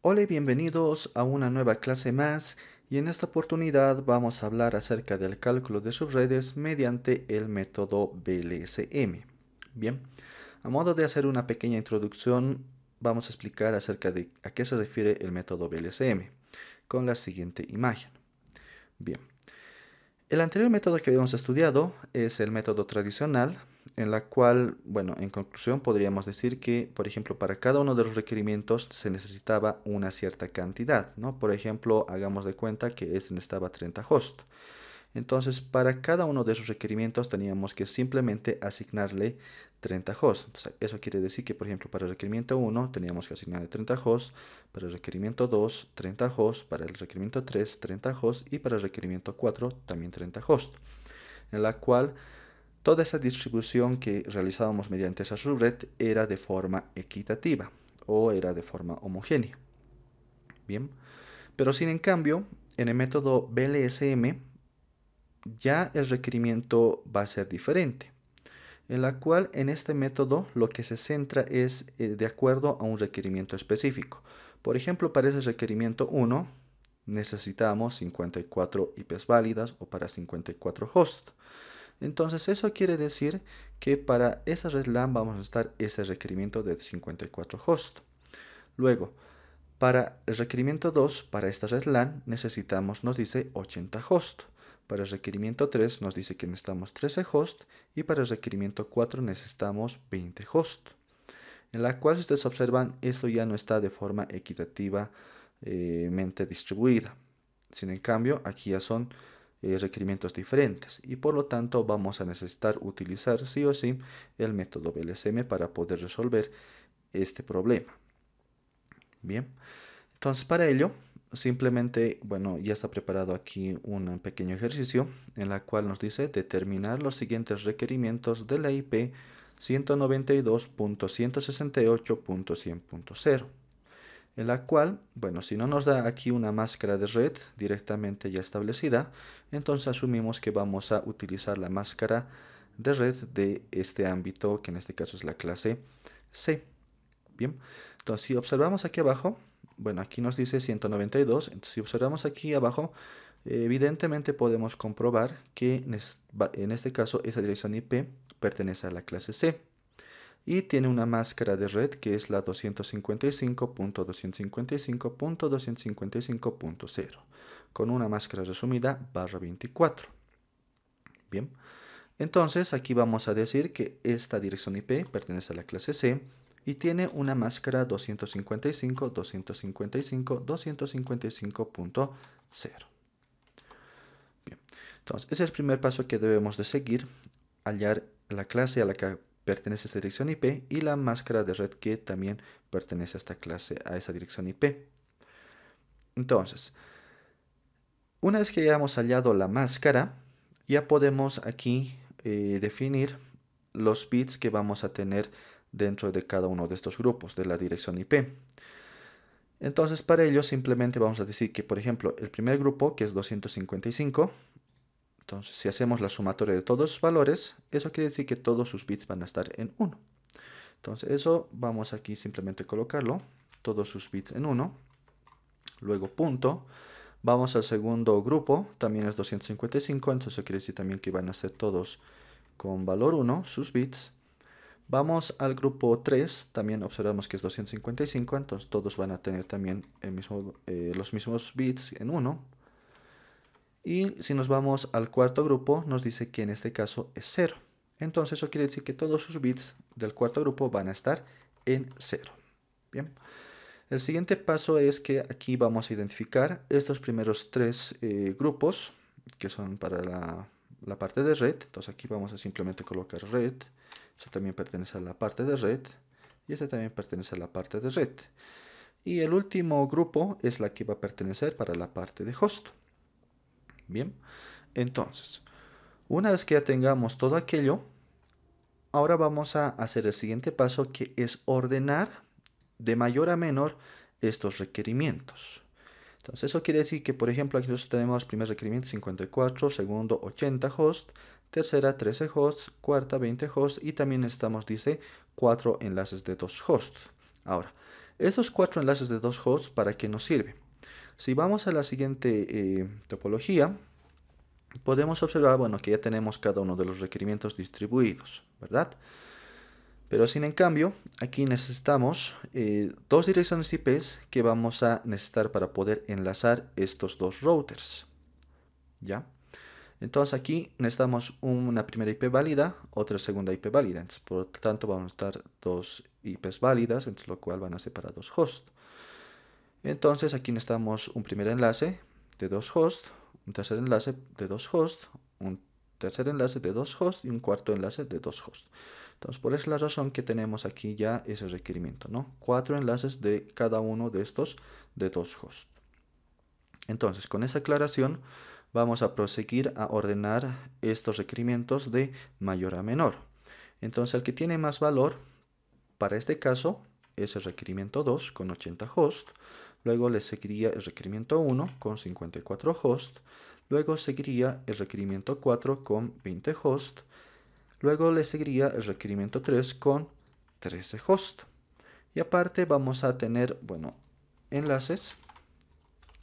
Hola y bienvenidos a una nueva clase más y en esta oportunidad vamos a hablar acerca del cálculo de subredes mediante el método BLSM. Bien, a modo de hacer una pequeña introducción vamos a explicar acerca de a qué se refiere el método BLSM con la siguiente imagen. Bien, el anterior método que habíamos estudiado es el método tradicional, en la cual, bueno, en conclusión podríamos decir que, por ejemplo, para cada uno de los requerimientos se necesitaba una cierta cantidad, ¿no? Por ejemplo, hagamos de cuenta que este necesitaba 30 hosts. Entonces, para cada uno de esos requerimientos teníamos que simplemente asignarle 30 hosts. eso quiere decir que, por ejemplo, para el requerimiento 1 teníamos que asignarle 30 hosts, para el requerimiento 2, 30 hosts, para el requerimiento 3, 30 hosts y para el requerimiento 4 también 30 hosts, en la cual toda esa distribución que realizábamos mediante esa subred era de forma equitativa o era de forma homogénea. Bien, pero sin en cambio, en el método BLSM ya el requerimiento va a ser diferente en la cual en este método lo que se centra es eh, de acuerdo a un requerimiento específico. Por ejemplo, para ese requerimiento 1 necesitamos 54 IPs válidas o para 54 hosts. Entonces eso quiere decir que para esa red LAN vamos a estar ese requerimiento de 54 hosts. Luego, para el requerimiento 2, para esta red LAN necesitamos, nos dice 80 hosts. Para el requerimiento 3 nos dice que necesitamos 13 hosts y para el requerimiento 4 necesitamos 20 hosts. En la cual si ustedes observan, esto ya no está de forma equitativamente eh, distribuida. Sin en cambio, aquí ya son eh, requerimientos diferentes y por lo tanto vamos a necesitar utilizar sí o sí el método BLSM para poder resolver este problema. Bien, entonces para ello simplemente, bueno, ya está preparado aquí un pequeño ejercicio en la cual nos dice determinar los siguientes requerimientos de la IP 192.168.100.0 en la cual, bueno, si no nos da aquí una máscara de red directamente ya establecida, entonces asumimos que vamos a utilizar la máscara de red de este ámbito, que en este caso es la clase C. Bien, entonces si observamos aquí abajo, bueno, aquí nos dice 192. Entonces, si observamos aquí abajo, evidentemente podemos comprobar que en este caso esa dirección IP pertenece a la clase C y tiene una máscara de red que es la 255.255.255.0 con una máscara resumida barra 24. Bien, entonces aquí vamos a decir que esta dirección IP pertenece a la clase C y tiene una máscara 255, 255, 255.0. Bien, entonces ese es el primer paso que debemos de seguir, hallar la clase a la que pertenece esta dirección IP y la máscara de red que también pertenece a esta clase, a esa dirección IP. Entonces, una vez que hayamos hallado la máscara, ya podemos aquí eh, definir los bits que vamos a tener dentro de cada uno de estos grupos de la dirección IP. Entonces para ello simplemente vamos a decir que por ejemplo el primer grupo que es 255, entonces si hacemos la sumatoria de todos los valores, eso quiere decir que todos sus bits van a estar en 1. Entonces eso vamos aquí simplemente colocarlo, todos sus bits en 1, luego punto, vamos al segundo grupo, también es 255, entonces eso quiere decir también que van a ser todos con valor 1 sus bits, Vamos al grupo 3, también observamos que es 255, entonces todos van a tener también mismo, eh, los mismos bits en 1. Y si nos vamos al cuarto grupo, nos dice que en este caso es 0. Entonces eso quiere decir que todos sus bits del cuarto grupo van a estar en 0. Bien. El siguiente paso es que aquí vamos a identificar estos primeros tres eh, grupos que son para la, la parte de red. Entonces aquí vamos a simplemente colocar red eso también pertenece a la parte de red. Y ese también pertenece a la parte de red. Y el último grupo es la que va a pertenecer para la parte de host. Bien, entonces, una vez que ya tengamos todo aquello, ahora vamos a hacer el siguiente paso que es ordenar de mayor a menor estos requerimientos. Entonces eso quiere decir que, por ejemplo, aquí nosotros tenemos primer requerimiento 54, segundo 80 host, tercera 13 hosts, cuarta 20 hosts y también estamos dice, cuatro enlaces de dos hosts. Ahora, estos cuatro enlaces de dos hosts, ¿para qué nos sirve? Si vamos a la siguiente eh, topología, podemos observar, bueno, que ya tenemos cada uno de los requerimientos distribuidos, ¿verdad? Pero sin en cambio, aquí necesitamos eh, dos direcciones IP que vamos a necesitar para poder enlazar estos dos routers, ¿ya? Entonces aquí necesitamos una primera IP válida, otra segunda IP válida. por lo tanto, vamos a estar dos IPs válidas, entre lo cual van a separar dos hosts. Entonces aquí necesitamos un primer enlace de dos hosts, un tercer enlace de dos hosts, un tercer enlace de dos hosts y un cuarto enlace de dos hosts. Entonces, por esa es la razón que tenemos aquí ya ese requerimiento, ¿no? Cuatro enlaces de cada uno de estos de dos hosts. Entonces, con esa aclaración, vamos a proseguir a ordenar estos requerimientos de mayor a menor. Entonces el que tiene más valor para este caso es el requerimiento 2 con 80 hosts, luego le seguiría el requerimiento 1 con 54 hosts, luego seguiría el requerimiento 4 con 20 hosts, luego le seguiría el requerimiento 3 con 13 hosts. Y aparte vamos a tener, bueno, enlaces,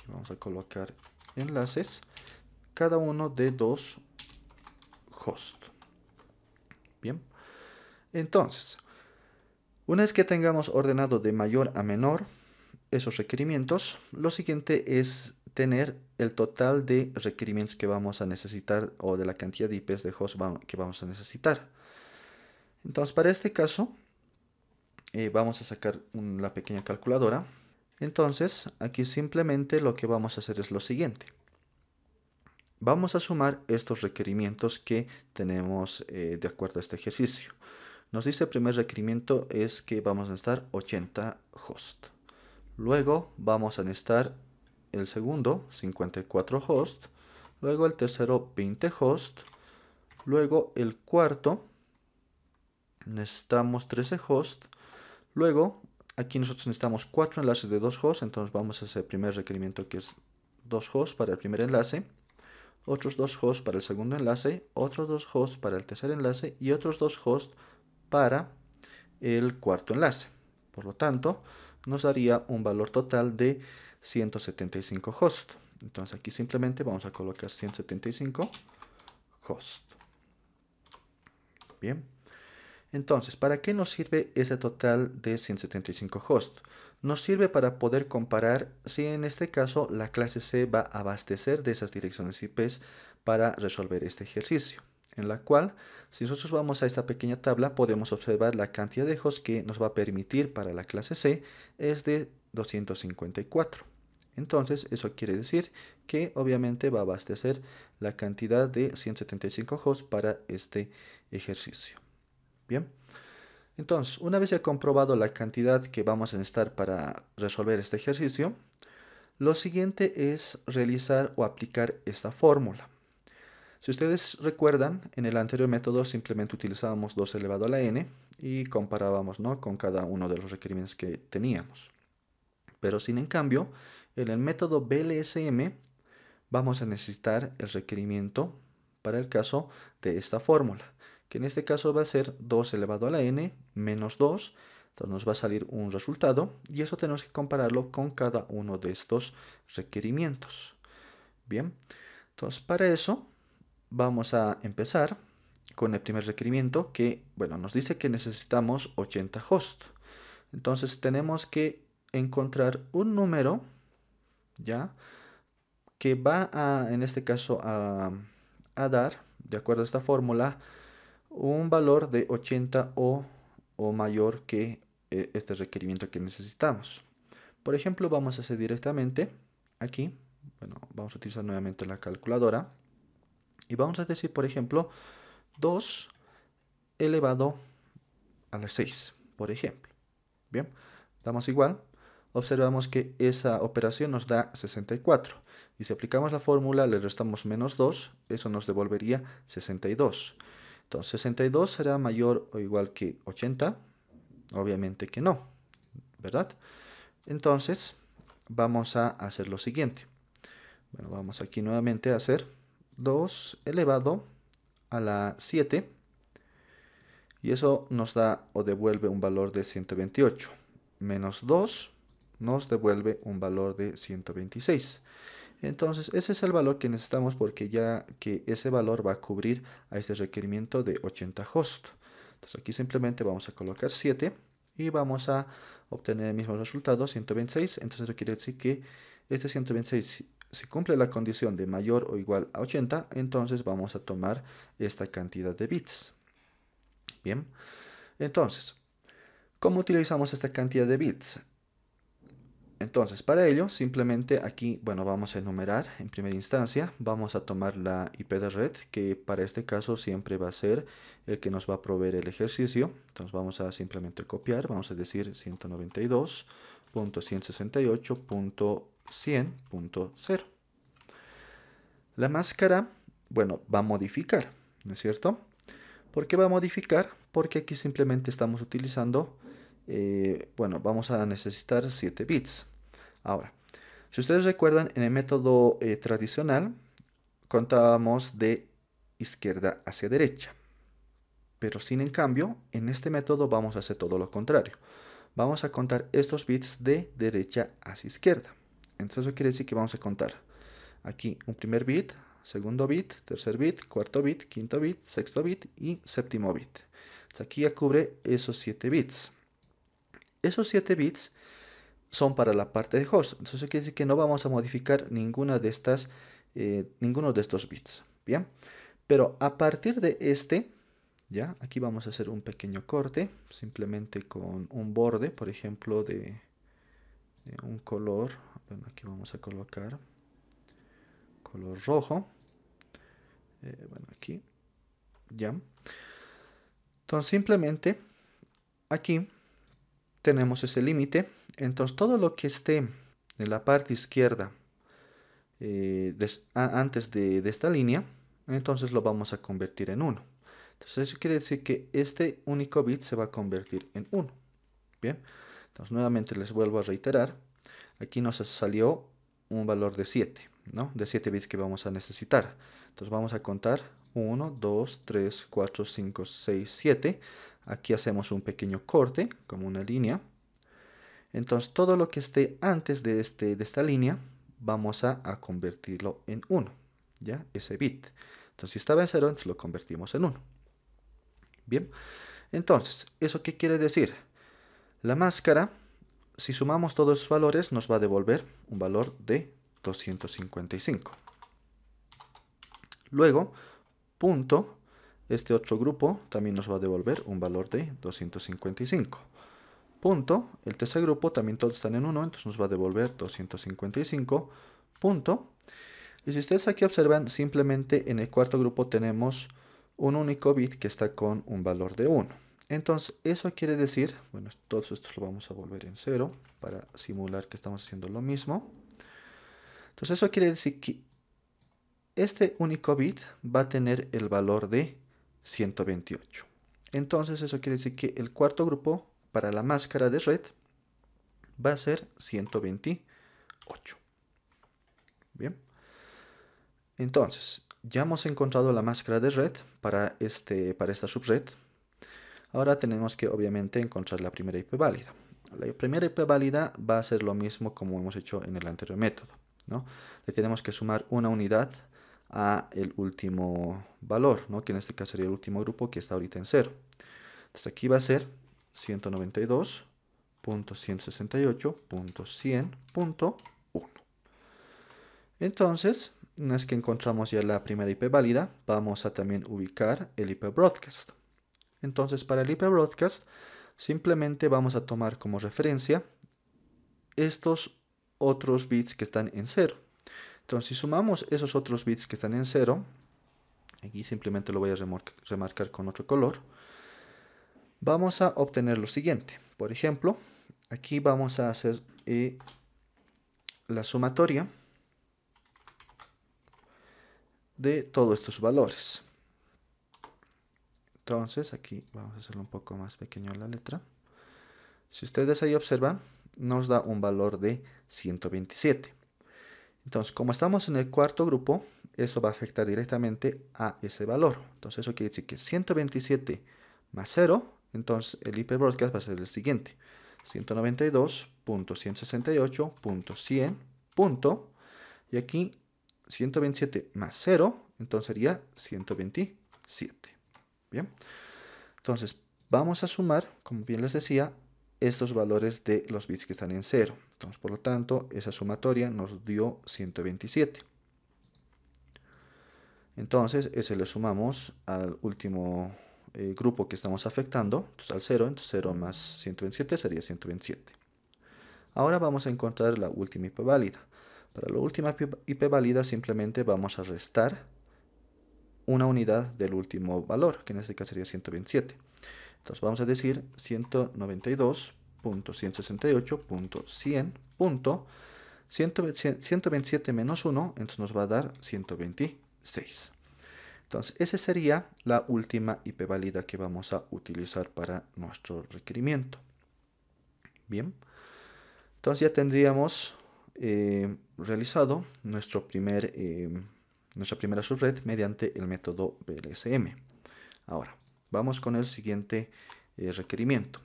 vamos a colocar enlaces, cada uno de dos hosts. Bien. Entonces, una vez que tengamos ordenado de mayor a menor esos requerimientos, lo siguiente es tener el total de requerimientos que vamos a necesitar o de la cantidad de IPs de host que vamos a necesitar. Entonces, para este caso, eh, vamos a sacar la pequeña calculadora. Entonces, aquí simplemente lo que vamos a hacer es lo siguiente. Vamos a sumar estos requerimientos que tenemos eh, de acuerdo a este ejercicio. Nos dice el primer requerimiento es que vamos a necesitar 80 host. Luego vamos a necesitar el segundo, 54 host. Luego el tercero, 20 host. Luego el cuarto, necesitamos 13 host. Luego aquí nosotros necesitamos 4 enlaces de 2 hosts, entonces vamos a hacer el primer requerimiento que es 2 hosts para el primer enlace otros dos hosts para el segundo enlace, otros dos hosts para el tercer enlace y otros dos hosts para el cuarto enlace. Por lo tanto, nos daría un valor total de 175 hosts. Entonces aquí simplemente vamos a colocar 175 hosts. Bien. Entonces, ¿para qué nos sirve ese total de 175 hosts? nos sirve para poder comparar si en este caso la clase C va a abastecer de esas direcciones IPs para resolver este ejercicio, en la cual si nosotros vamos a esta pequeña tabla podemos observar la cantidad de hosts que nos va a permitir para la clase C es de 254. Entonces eso quiere decir que obviamente va a abastecer la cantidad de 175 hosts para este ejercicio. Bien. Entonces, una vez ya comprobado la cantidad que vamos a necesitar para resolver este ejercicio, lo siguiente es realizar o aplicar esta fórmula. Si ustedes recuerdan, en el anterior método simplemente utilizábamos 2 elevado a la n y comparábamos con cada uno de los requerimientos que teníamos. Pero sin en cambio, en el método BLSM vamos a necesitar el requerimiento para el caso de esta fórmula en este caso va a ser 2 elevado a la n menos 2, entonces nos va a salir un resultado y eso tenemos que compararlo con cada uno de estos requerimientos. Bien, entonces para eso vamos a empezar con el primer requerimiento que, bueno, nos dice que necesitamos 80 hosts. Entonces tenemos que encontrar un número, ¿ya? Que va a, en este caso, a, a dar, de acuerdo a esta fórmula, un valor de 80 o, mayor que eh, este requerimiento que necesitamos. Por ejemplo, vamos a hacer directamente aquí, bueno, vamos a utilizar nuevamente la calculadora y vamos a decir, por ejemplo, 2 elevado a la 6, por ejemplo. Bien, damos igual, observamos que esa operación nos da 64. Y si aplicamos la fórmula, le restamos menos 2, eso nos devolvería 62. Entonces 62 será mayor o igual que 80. Obviamente que no, ¿verdad? Entonces vamos a hacer lo siguiente. Bueno, vamos aquí nuevamente a hacer 2 elevado a la 7. Y eso nos da o devuelve un valor de 128. Menos 2 nos devuelve un valor de 126. Entonces, ese es el valor que necesitamos porque ya que ese valor va a cubrir a este requerimiento de 80 host. Entonces, aquí simplemente vamos a colocar 7 y vamos a obtener el mismo resultado, 126. Entonces, eso quiere decir que este 126, si cumple la condición de mayor o igual a 80, entonces vamos a tomar esta cantidad de bits. Bien, entonces, ¿cómo utilizamos esta cantidad de bits? Entonces, para ello, simplemente aquí, bueno, vamos a enumerar en primera instancia, vamos a tomar la IP de red, que para este caso siempre va a ser el que nos va a proveer el ejercicio. Entonces vamos a simplemente copiar, vamos a decir 192.168.100.0. La máscara, bueno, va a modificar, ¿no es cierto? ¿Por qué va a modificar? Porque aquí simplemente estamos utilizando eh, bueno, vamos a necesitar 7 bits. Ahora, si ustedes recuerdan, en el método eh, tradicional contábamos de izquierda hacia derecha. Pero sin en cambio, en este método vamos a hacer todo lo contrario. Vamos a contar estos bits de derecha hacia izquierda. Entonces eso quiere decir que vamos a contar aquí un primer bit, segundo bit, tercer bit, cuarto bit, quinto bit, sexto bit y séptimo bit. aquí ya cubre esos 7 bits. Esos 7 bits son para la parte de host. Entonces quiere decir que no vamos a modificar ninguna de estas, eh, ninguno de estos bits. Bien, pero a partir de este, ya, aquí vamos a hacer un pequeño corte, simplemente con un borde, por ejemplo, de, un color. aquí vamos a colocar color rojo. Eh, bueno, aquí, ya. Entonces simplemente aquí tenemos ese límite. Entonces todo lo que esté en la parte izquierda eh, antes de, de, esta línea, entonces lo vamos a convertir en 1. Entonces eso quiere decir que este único bit se va a convertir en 1. Bien, entonces nuevamente les vuelvo a reiterar. Aquí nos salió un valor de 7, ¿no? De 7 bits que vamos a necesitar. Entonces vamos a contar 1, 2, 3, 4, 5, 6, 7 Aquí hacemos un pequeño corte, como una línea. Entonces todo lo que esté antes de, este, de esta línea, vamos a, convertirlo en 1, ¿ya? Ese bit. Entonces si estaba en 0, entonces lo convertimos en 1. Bien, entonces, ¿eso qué quiere decir? La máscara, si sumamos todos los valores, nos va a devolver un valor de 255. Luego, punto este otro grupo también nos va a devolver un valor de 255. Punto. El tercer grupo también todos están en 1, entonces nos va a devolver 255. Punto. Y si ustedes aquí observan, simplemente en el cuarto grupo tenemos un único bit que está con un valor de 1. Entonces, eso quiere decir, bueno, todos estos lo vamos a volver en 0 para simular que estamos haciendo lo mismo. Entonces, eso quiere decir que este único bit va a tener el valor de 128. Entonces eso quiere decir que el cuarto grupo para la máscara de red va a ser 128. Bien. Entonces, ya hemos encontrado la máscara de red para, este, para esta subred. Ahora tenemos que obviamente encontrar la primera IP válida. La primera IP válida va a ser lo mismo como hemos hecho en el anterior método. ¿no? Le tenemos que sumar una unidad a el último valor, ¿no? que en este caso sería el último grupo que está ahorita en cero Entonces aquí va a ser 192.168.100.1. Entonces, una vez que encontramos ya la primera IP válida, vamos a también ubicar el IP broadcast. Entonces, para el IP broadcast, simplemente vamos a tomar como referencia estos otros bits que están en cero entonces, si sumamos esos otros bits que están en cero, aquí simplemente lo voy a remarcar con otro color, vamos a obtener lo siguiente. Por ejemplo, aquí vamos a hacer eh, la sumatoria de todos estos valores. Entonces, aquí vamos a hacerlo un poco más pequeño la letra. Si ustedes ahí observan, nos da un valor de 127. Entonces, como estamos en el cuarto grupo, eso va a afectar directamente a ese valor. Entonces, eso quiere decir que 127 más 0, entonces el IP va a ser el siguiente. 192.168.100. Y aquí 127 más 0, entonces sería 127. Bien. Entonces, vamos a sumar, como bien les decía, estos valores de los bits que están en 0. Entonces, por lo tanto, esa sumatoria nos dio 127. Entonces, ese le sumamos al último eh, grupo que estamos afectando, entonces al 0, entonces 0 más 127 sería 127. Ahora vamos a encontrar la última IP válida. Para la última IP válida simplemente vamos a restar una unidad del último valor, que en este caso sería 127. Entonces vamos a decir 192.168.100.127 menos 1, entonces nos va a dar 126. Entonces esa sería la última IP válida que vamos a utilizar para nuestro requerimiento. Bien, entonces ya tendríamos eh, realizado nuestro primer, eh, nuestra primera subred mediante el método BLSM. Ahora, Vamos con el siguiente eh, requerimiento.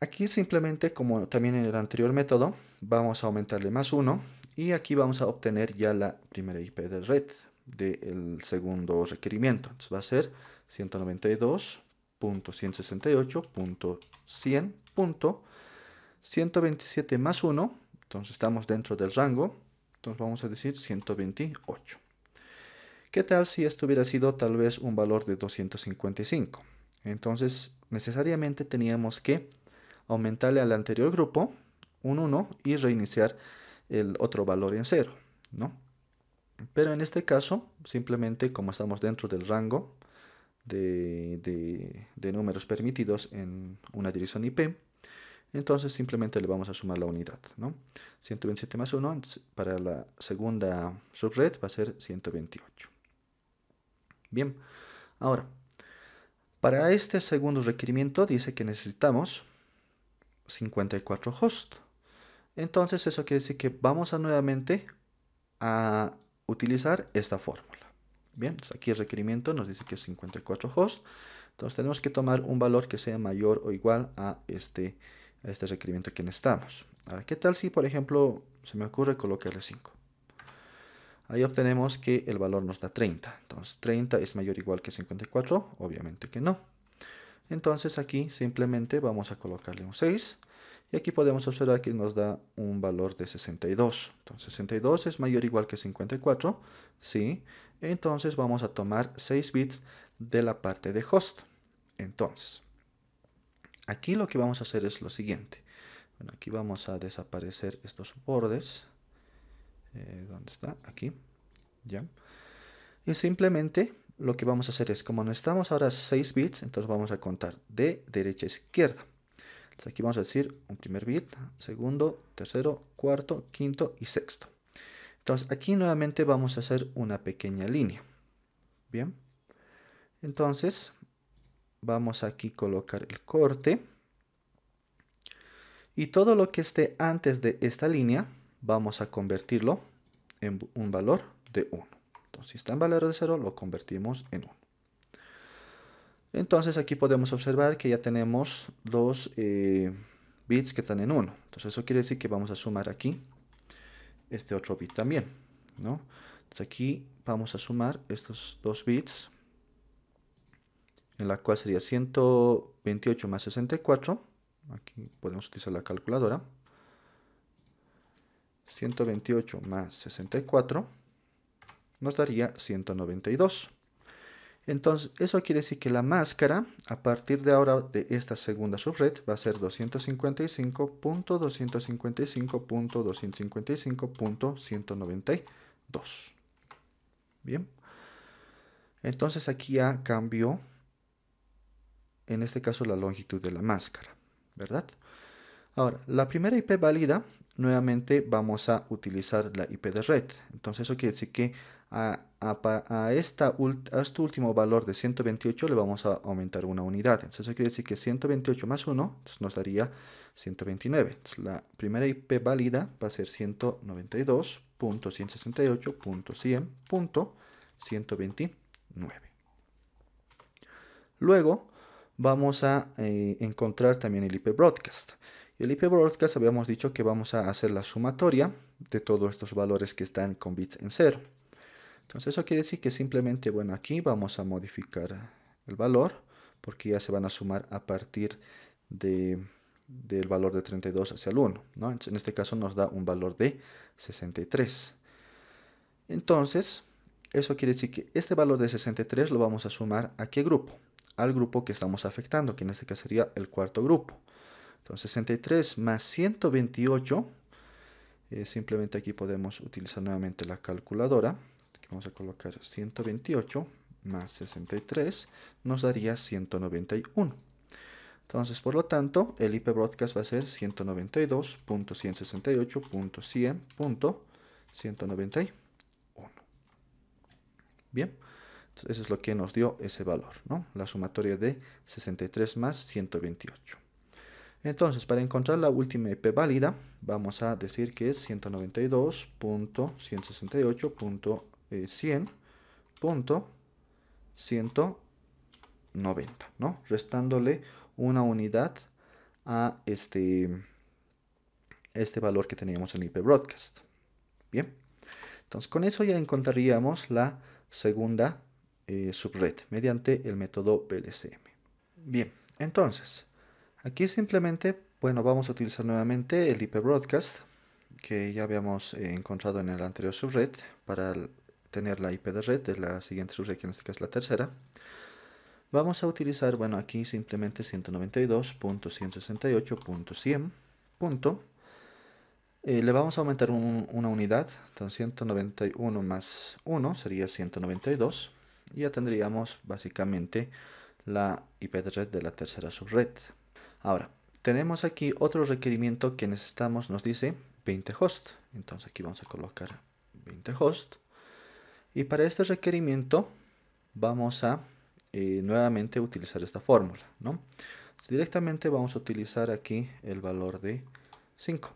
Aquí simplemente, como también en el anterior método, vamos a aumentarle más uno y aquí vamos a obtener ya la primera IP de red del segundo requerimiento. Entonces va a ser 192.168.100.127 más 1, entonces estamos dentro del rango, entonces vamos a decir 128. ¿Qué tal si esto hubiera sido tal vez un valor de 255? Entonces, necesariamente teníamos que aumentarle al anterior grupo un 1 y reiniciar el otro valor en 0, ¿no? Pero en este caso, simplemente como estamos dentro del rango de, números permitidos en una dirección IP, entonces simplemente le vamos a sumar la unidad, ¿no? 127 más 1 para la segunda subred va a ser 128. Bien, ahora, para este segundo requerimiento dice que necesitamos 54 host. Entonces eso quiere decir que vamos a nuevamente a utilizar esta fórmula. Bien, pues aquí el requerimiento nos dice que es 54 hosts. Entonces tenemos que tomar un valor que sea mayor o igual a este, a este requerimiento que necesitamos. Ahora, ¿qué tal si, por ejemplo, se me ocurre colocarle 5? Ahí obtenemos que el valor nos da 30. Entonces 30 es mayor o igual que 54, obviamente que no. Entonces aquí simplemente vamos a colocarle un 6. Y aquí podemos observar que nos da un valor de 62. Entonces 62 es mayor o igual que 54, ¿sí? Entonces vamos a tomar 6 bits de la parte de host. Entonces, aquí lo que vamos a hacer es lo siguiente. Bueno, aquí vamos a desaparecer estos bordes. Eh, ¿dónde está? Aquí, ya. Y simplemente lo que vamos a hacer es, como estamos ahora 6 bits, entonces vamos a contar de derecha a izquierda. Entonces aquí vamos a decir un primer bit, segundo, tercero, cuarto, quinto y sexto. Entonces aquí nuevamente vamos a hacer una pequeña línea. Bien. Entonces vamos aquí a colocar el corte. Y todo lo que esté antes de esta línea vamos a convertirlo en un valor de 1. Entonces, si está en valor de 0, lo convertimos en 1. Entonces, aquí podemos observar que ya tenemos dos eh, bits que están en 1. Entonces, eso quiere decir que vamos a sumar aquí este otro bit también, ¿no? Entonces, aquí vamos a sumar estos dos bits, en la cual sería 128 más 64. Aquí podemos utilizar la calculadora. 128 más 64 nos daría 192. Entonces, eso quiere decir que la máscara, a partir de ahora de esta segunda subred, va a ser 255.255.255.192. Bien. Entonces, aquí ya cambió, en este caso, la longitud de la máscara, ¿verdad? Ahora, la primera IP válida nuevamente vamos a utilizar la IP de red. Entonces eso quiere decir que a, esta, este último valor de 128 le vamos a aumentar una unidad. Entonces eso quiere decir que 128 más 1 nos daría 129. Entonces, la primera IP válida va a ser 192.168.100.129. Luego vamos a eh, encontrar también el IP broadcast. Y el IP broadcast habíamos dicho que vamos a hacer la sumatoria de todos estos valores que están con bits en cero. Entonces eso quiere decir que simplemente, bueno, aquí vamos a modificar el valor porque ya se van a sumar a partir del valor de 32 hacia el 1. En este caso nos da un valor de 63. Entonces, eso quiere decir que este valor de 63 lo vamos a sumar a qué grupo? Al grupo que estamos afectando, que en este caso sería el cuarto grupo. Entonces 63 más 128, eh, simplemente aquí podemos utilizar nuevamente la calculadora. vamos a colocar 128 más 63 nos daría 191. Entonces, por lo tanto, el IP broadcast va a ser 192.168.100.191. Bien, Entonces, eso es lo que nos dio ese valor, ¿no? La sumatoria de 63 más 128. Entonces, para encontrar la última IP e válida, vamos a decir que es 192.168.100.190, ¿no? Restándole una unidad a este, este valor que teníamos en IP broadcast. Bien, entonces con eso ya encontraríamos la segunda eh, subred mediante el método BLCM. Bien, entonces Aquí simplemente, bueno, vamos a utilizar nuevamente el IP Broadcast que ya habíamos eh, encontrado en el anterior subred para tener la IP de red de la siguiente subred, que en este caso es la tercera. Vamos a utilizar, bueno, aquí simplemente 192.168.100. Eh, le vamos a aumentar una unidad, entonces 191 más 1 sería 192. Y ya tendríamos básicamente la IP de red de la tercera subred. Ahora, tenemos aquí otro requerimiento que necesitamos, nos dice 20 host. Entonces aquí vamos a colocar 20 host. Y para este requerimiento vamos a eh, nuevamente utilizar esta fórmula, ¿no? directamente vamos a utilizar aquí el valor de 5.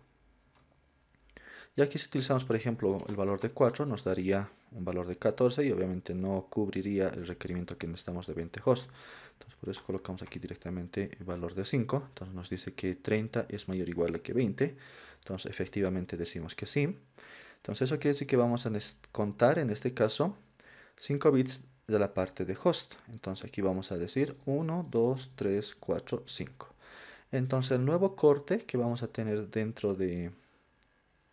Y aquí si utilizamos, por ejemplo, el valor de 4, nos daría un valor de 14 y obviamente no cubriría el requerimiento que necesitamos de 20 host. Entonces por eso colocamos aquí directamente el valor de 5. Entonces nos dice que 30 es mayor o igual que 20. Entonces efectivamente decimos que sí. Entonces eso quiere decir que vamos a contar en este caso 5 bits de la parte de host. Entonces aquí vamos a decir 1, 2, 3, 4, 5. Entonces el nuevo corte que vamos a tener dentro de,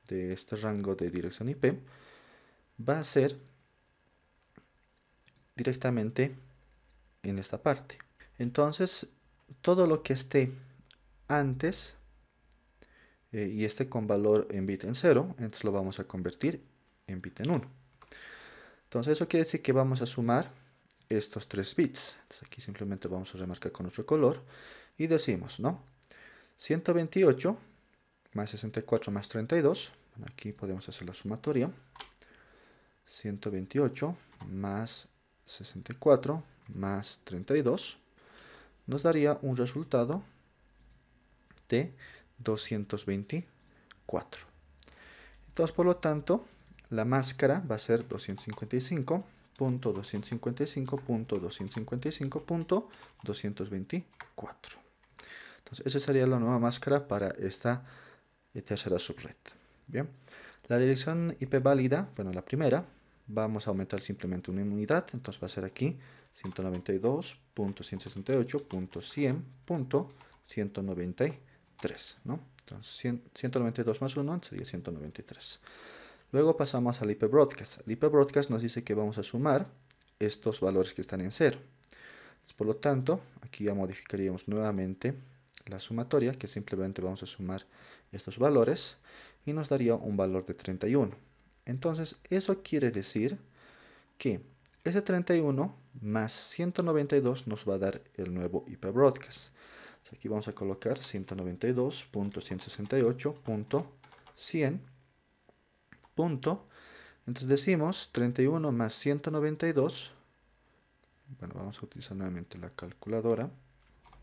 de este rango de dirección IP va a ser directamente en esta parte. Entonces, todo lo que esté antes eh, y esté con valor en bit en 0, entonces lo vamos a convertir en bit en 1. Entonces, eso quiere decir que vamos a sumar estos 3 bits. Entonces, aquí simplemente vamos a remarcar con otro color y decimos, ¿no? 128 más 64 más 32. aquí podemos hacer la sumatoria. 128 más 64 más 32 nos daría un resultado de 224. Entonces, por lo tanto, la máscara va a ser 255.255.255.224. Entonces, esa sería la nueva máscara para esta eh, tercera subred. Bien. La dirección IP válida, bueno, la primera, vamos a aumentar simplemente una unidad, entonces va a ser aquí 192.168.100.193, ¿no? Entonces 192 más 1 sería 193. Luego pasamos al IP Broadcast. El IP Broadcast nos dice que vamos a sumar estos valores que están en cero. por lo tanto, aquí ya modificaríamos nuevamente la sumatoria, que simplemente vamos a sumar estos valores y nos daría un valor de 31. Entonces, eso quiere decir que ese 31 más 192 nos va a dar el nuevo IP broadcast. aquí vamos a colocar 192.168.100. Punto. Entonces decimos 31 más 192. Bueno, vamos a utilizar nuevamente la calculadora.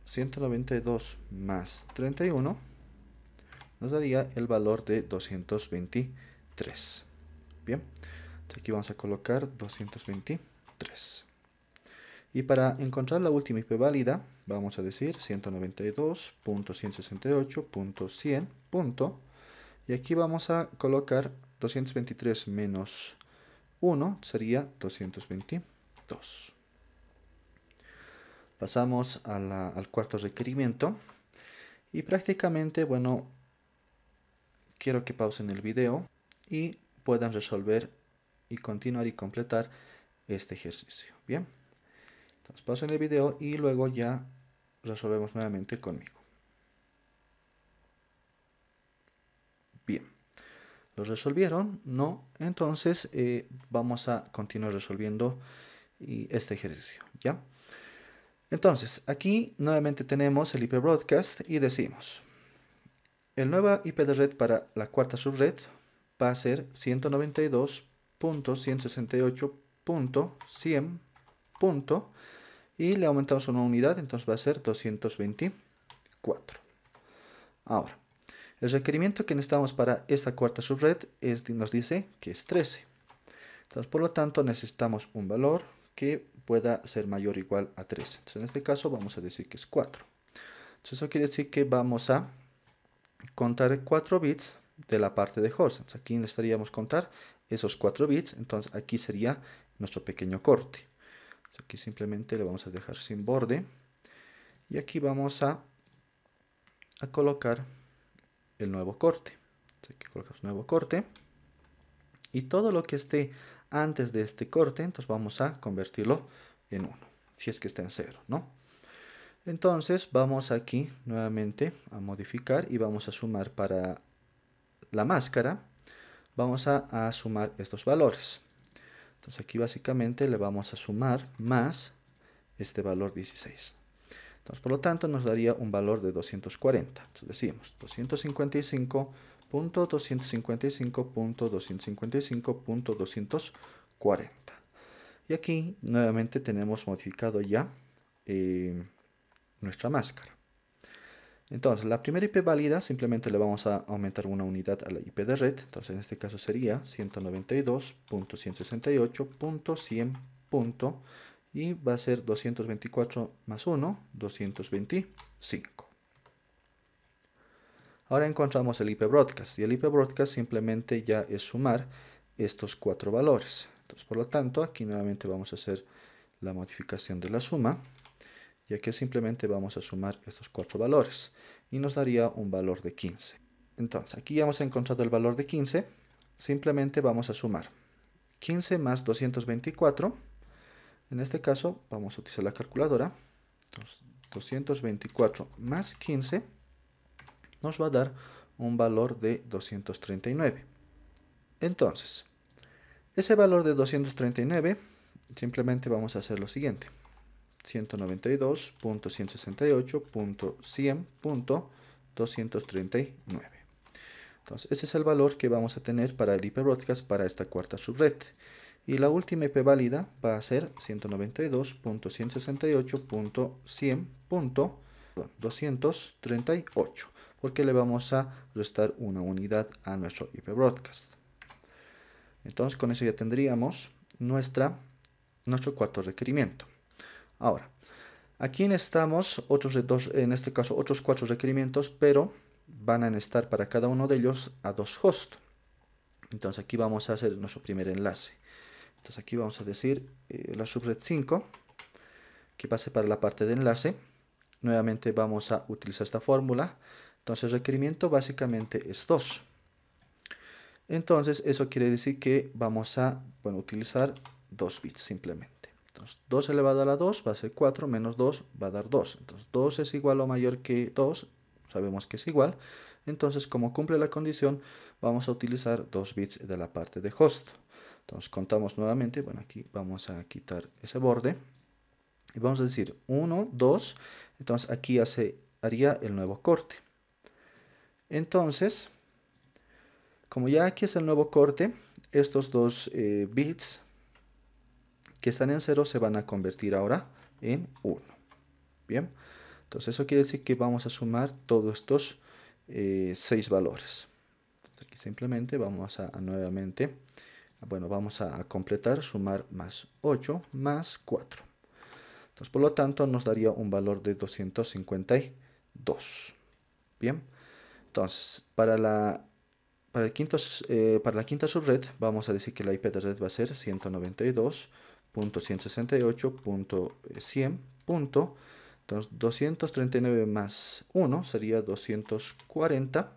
192 más 31 nos daría el valor de 223. Bien, aquí vamos a colocar 223. Y para encontrar la última IP válida, vamos a decir 192.168.100. Y aquí vamos a colocar 223 menos 1 sería 222. Pasamos al cuarto requerimiento. Y prácticamente, bueno, quiero que pausen el video y puedan resolver y continuar y completar este ejercicio. Bien, entonces pausen el video y luego ya resolvemos nuevamente conmigo. Bien, ¿lo resolvieron? No, entonces eh, vamos a continuar resolviendo este ejercicio, ¿ya? Entonces, aquí nuevamente tenemos el IP broadcast y decimos, el nuevo IP de red para la cuarta subred va a ser 192.168.100. y le aumentamos una unidad, entonces va a ser 224. Ahora, el requerimiento que necesitamos para esta cuarta subred es, nos dice que es 13. Entonces, por lo tanto, necesitamos un valor que pueda ser mayor o igual a 13. Entonces, en este caso vamos a decir que es 4. Entonces, eso quiere decir que vamos a contar 4 bits de la parte de host. aquí necesitaríamos contar esos 4 bits, entonces aquí sería nuestro pequeño corte. aquí simplemente le vamos a dejar sin borde y aquí vamos a, a colocar el nuevo corte. aquí colocamos nuevo corte y todo lo que esté antes de este corte, entonces vamos a convertirlo en 1, si es que está en 0, ¿no? Entonces vamos aquí nuevamente a modificar y vamos a sumar para la máscara, vamos a, sumar estos valores. Entonces aquí básicamente le vamos a sumar más este valor 16. Entonces, por lo tanto, nos daría un valor de 240. Entonces decimos 255.255.255.240. Y aquí nuevamente tenemos modificado ya eh, nuestra máscara. Entonces, la primera IP válida simplemente le vamos a aumentar una unidad a la IP de red. Entonces, en este caso sería 192.168.100. y va a ser 224 más 1, 225. Ahora encontramos el IP broadcast y el IP broadcast simplemente ya es sumar estos cuatro valores. Entonces, por lo tanto, aquí nuevamente vamos a hacer la modificación de la suma y aquí simplemente vamos a sumar estos cuatro valores y nos daría un valor de 15. Entonces, aquí ya hemos encontrado el valor de 15, simplemente vamos a sumar 15 más 224, en este caso vamos a utilizar la calculadora, 224 más 15 nos va a dar un valor de 239. Entonces, ese valor de 239 simplemente vamos a hacer lo siguiente. 192.168.100.239. Entonces, ese es el valor que vamos a tener para el IP broadcast para esta cuarta subred. Y la última IP válida va a ser 192.168.100.238, porque le vamos a restar una unidad a nuestro IP broadcast. Entonces, con eso ya tendríamos nuestra, nuestro cuarto requerimiento. Ahora, aquí necesitamos otros de en este caso otros cuatro requerimientos, pero van a necesitar para cada uno de ellos a dos hosts. Entonces aquí vamos a hacer nuestro primer enlace. Entonces aquí vamos a decir eh, la subred 5 que pase para la parte de enlace. Nuevamente vamos a utilizar esta fórmula. Entonces el requerimiento básicamente es 2. Entonces eso quiere decir que vamos a utilizar 2 bits simplemente. Entonces, 2 elevado a la 2 va a ser 4 menos 2 va a dar 2. Entonces, 2 es igual o mayor que 2, sabemos que es igual. Entonces, como cumple la condición, vamos a utilizar 2 bits de la parte de host. Entonces, contamos nuevamente. Bueno, aquí vamos a quitar ese borde. Y vamos a decir 1, 2. Entonces, aquí se haría el nuevo corte. Entonces, como ya aquí es el nuevo corte, estos dos eh, bits que están en 0 se van a convertir ahora en 1. Bien, entonces eso quiere decir que vamos a sumar todos estos 6 eh, valores. Aquí simplemente vamos a, nuevamente, bueno, vamos a, completar, sumar más 8 más 4. Entonces, por lo tanto, nos daría un valor de 252. Bien, entonces, para la para, el quinto, eh, para la quinta subred, vamos a decir que la IP de red va a ser 192 punto 239 más 1 sería 240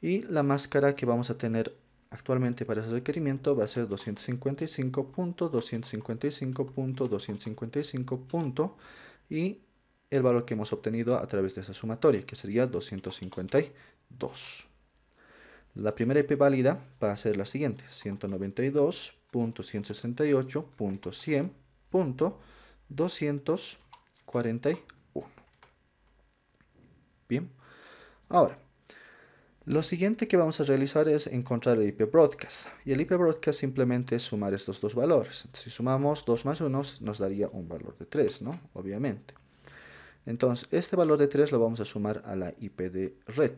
y la máscara que vamos a tener actualmente para ese requerimiento va a ser 255.255.255. y el valor que hemos obtenido a través de esa sumatoria que sería 252 la primera IP válida va a ser la siguiente 192 .168.100.241. Bien, ahora, lo siguiente que vamos a realizar es encontrar el IP broadcast. Y el IP broadcast simplemente es sumar estos dos valores. si sumamos 2 más 1 nos daría un valor de 3, ¿no? Obviamente. Entonces, este valor de 3 lo vamos a sumar a la IP de red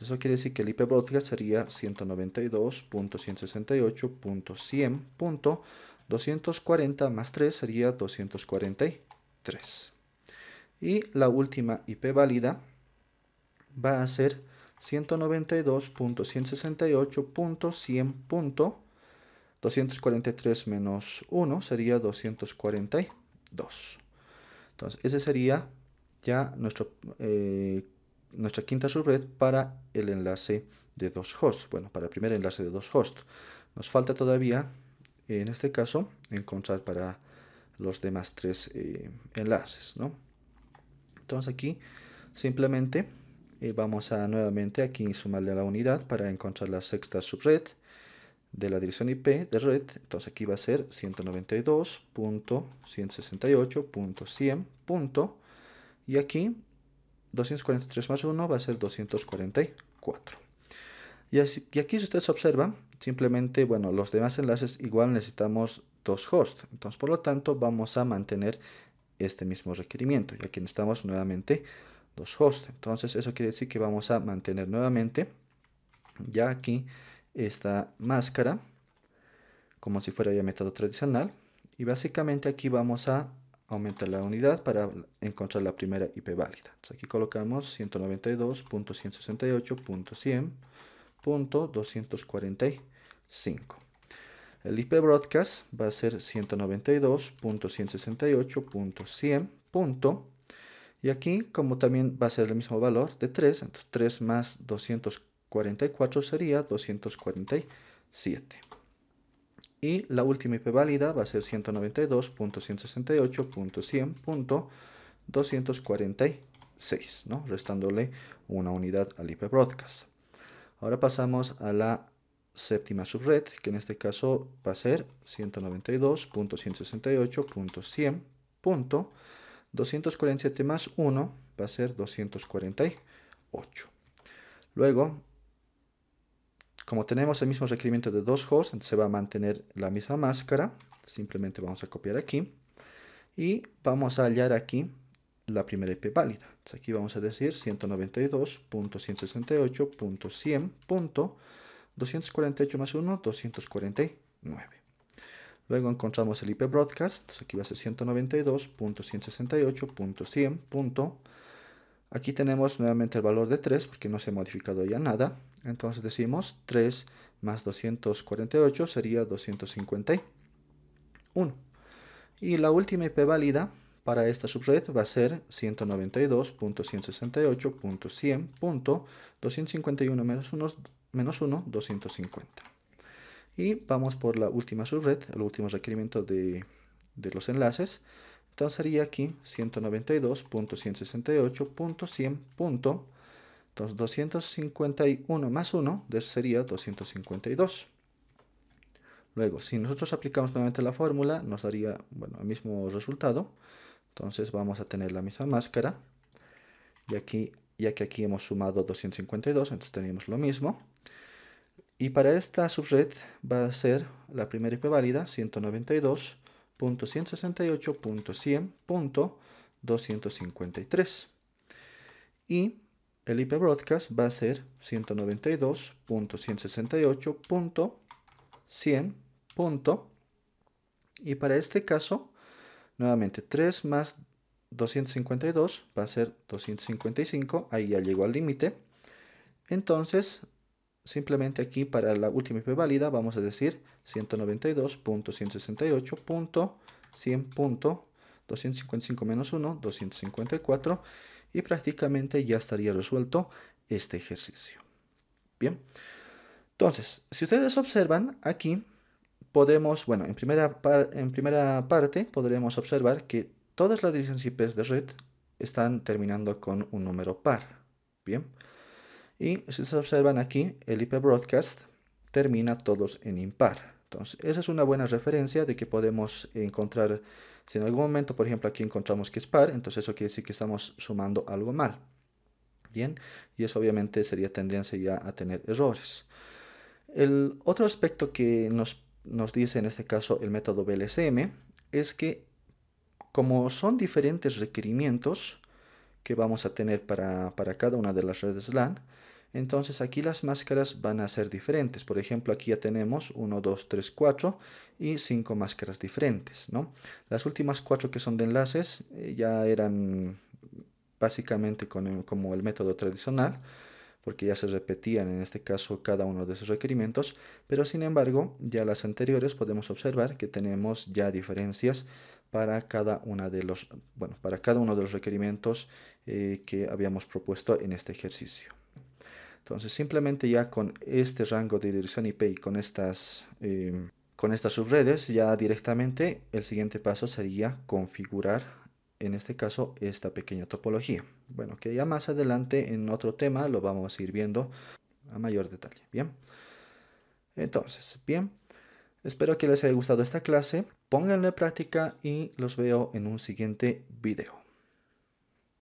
eso quiere decir que el IP broadcast sería 192.168.100.240 más 3 sería 243. Y la última IP válida va a ser 192.168.100.243 menos 1 sería 242. Entonces ese sería ya nuestro eh, nuestra quinta subred para el enlace de dos hosts, bueno, para el primer enlace de dos hosts. Nos falta todavía, en este caso, encontrar para los demás tres eh, enlaces, ¿no? Entonces aquí simplemente eh, vamos a nuevamente aquí sumarle a la unidad para encontrar la sexta subred de la dirección IP de red, entonces aquí va a ser 192.168.100. Y aquí 243 más 1 va a ser 244. Y, así, y aquí si ustedes observan, simplemente, bueno, los demás enlaces igual necesitamos dos hosts. Entonces, por lo tanto, vamos a mantener este mismo requerimiento. Y aquí necesitamos nuevamente dos hosts. Entonces, eso quiere decir que vamos a mantener nuevamente ya aquí esta máscara como si fuera ya método tradicional. Y básicamente aquí vamos a aumenta la unidad para encontrar la primera IP válida. Entonces aquí colocamos 192.168.100.245. El IP broadcast va a ser 192.168.100. Y aquí, como también va a ser el mismo valor de 3, entonces 3 más 244 sería 247 y la última IP válida va a ser 192.168.100.246, ¿no? restándole una unidad al IP broadcast. Ahora pasamos a la séptima subred, que en este caso va a ser 192.168.100.247 más 1 va a ser 248. Luego, como tenemos el mismo requerimiento de dos hosts, entonces se va a mantener la misma máscara. Simplemente vamos a copiar aquí. Y vamos a hallar aquí la primera IP válida. Entonces aquí vamos a decir 192.168.100.248 más 1, 249. Luego encontramos el IP broadcast, entonces aquí va a ser 192.168.100. Aquí tenemos nuevamente el valor de 3 porque no se ha modificado ya nada. Entonces decimos 3 más 248 sería 251. Y la última IP válida para esta subred va a ser 192.168.100.251 menos 1, 250. Y vamos por la última subred, el último requerimiento de, de los enlaces. Entonces sería aquí 192.168.100.251. Entonces 251 más 1 de eso sería 252. Luego, si nosotros aplicamos nuevamente la fórmula, nos daría bueno, el mismo resultado. Entonces vamos a tener la misma máscara. Y aquí, ya que aquí hemos sumado 252, entonces tenemos lo mismo. Y para esta subred va a ser la primera IP válida 192.168.100.253. Y el IP broadcast va a ser 192.168.100. Y para este caso, nuevamente 3 más 252 va a ser 255, ahí ya llegó al límite. Entonces, simplemente aquí para la última IP válida vamos a decir 192.168.100.255 menos 1, 254 y prácticamente ya estaría resuelto este ejercicio. Bien, entonces, si ustedes observan aquí, podemos, bueno, en primera, en primera parte podremos observar que todas las direcciones de red están terminando con un número par. Bien, y si se observan aquí, el IP broadcast termina todos en impar. Entonces, esa es una buena referencia de que podemos encontrar si en algún momento, por ejemplo, aquí encontramos que es par, entonces eso quiere decir que estamos sumando algo mal. Bien, y eso obviamente sería tendencia ya a tener errores. El otro aspecto que nos, dice en este caso el método BLSM es que como son diferentes requerimientos que vamos a tener para, para cada una de las redes LAN, entonces aquí las máscaras van a ser diferentes. Por ejemplo, aquí ya tenemos 1, 2, 3, 4 y 5 máscaras diferentes. Las últimas 4 que son de enlaces eh, ya eran básicamente con como el método tradicional porque ya se repetían en este caso cada uno de esos requerimientos, pero sin embargo ya las anteriores podemos observar que tenemos ya diferencias para cada, una de los, bueno, para cada uno de los requerimientos eh, que habíamos propuesto en este ejercicio. Entonces simplemente ya con este rango de dirección IP y con estas, eh, con estas subredes, ya directamente el siguiente paso sería configurar, en este caso, esta pequeña topología. Bueno, que ya más adelante en otro tema lo vamos a ir viendo a mayor detalle. Bien, entonces, bien, espero que les haya gustado esta clase, pónganla en práctica y los veo en un siguiente video.